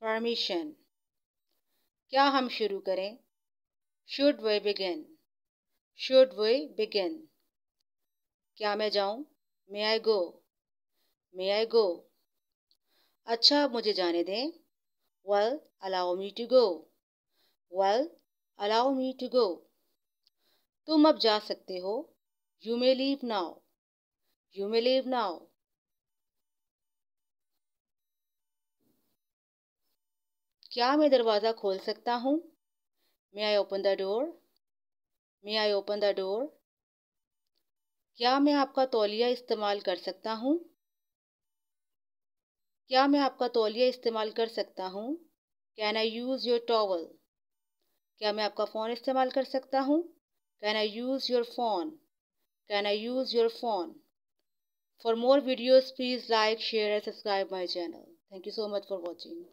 permission क्या हम शुरू करें should we begin should we begin क्या मैं जाऊं मे आई गो मे आई गो अच्छा आप मुझे जाने दें well allow me to go well allow me to go तुम अब जा सकते हो you may leave now you may leave now क्या मैं दरवाज़ा खोल सकता हूँ may I open the door may I open the door क्या मैं आपका तौलिया इस्तेमाल कर सकता हूँ क्या मैं आपका तौलिया इस्तेमाल कर सकता हूँ can I use your towel क्या मैं आपका फ़ोन इस्तेमाल कर सकता हूँ can I use your phone can I use your phone for more videos please like share and subscribe my channel thank you so much for watching